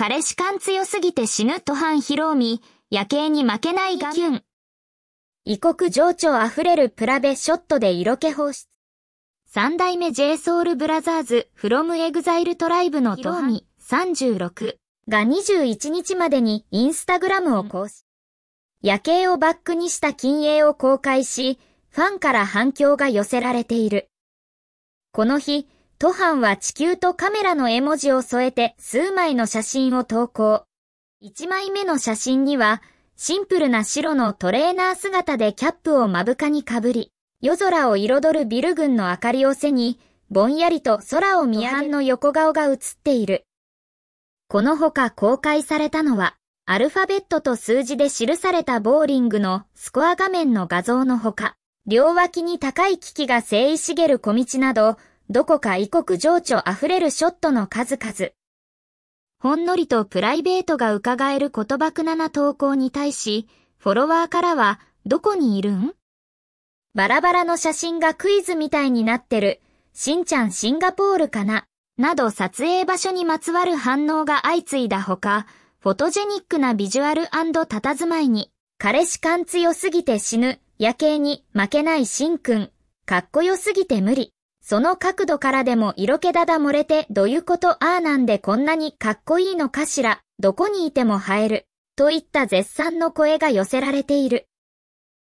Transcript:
彼氏感強すぎて死ぬと反広み、夜景に負けないがキュン。異国情緒あふれるプラベショットで色気放出。三代目 JSOUL BROTHERS from EXILE TRIBE のトミ36が21日までにインスタグラムを更新。夜景をバックにした禁鋭を公開し、ファンから反響が寄せられている。この日、トハンは地球とカメラの絵文字を添えて数枚の写真を投稿。一枚目の写真には、シンプルな白のトレーナー姿でキャップを目深にかぶり、夜空を彩るビル群の明かりを背に、ぼんやりと空を見上げの横顔が映っている。このほか公開されたのは、アルファベットと数字で記されたボーリングのスコア画面の画像のほか、両脇に高い機器が生い茂る小道など、どこか異国情緒あふれるショットの数々。ほんのりとプライベートが伺える言葉くなな投稿に対し、フォロワーからは、どこにいるんバラバラの写真がクイズみたいになってる、しんちゃんシンガポールかな、など撮影場所にまつわる反応が相次いだほか、フォトジェニックなビジュアル佇まいに、彼氏感強すぎて死ぬ、夜景に負けないしんくん、かっこよすぎて無理。その角度からでも色気だだ漏れてどういうことああなんでこんなにかっこいいのかしら、どこにいても映える、といった絶賛の声が寄せられている。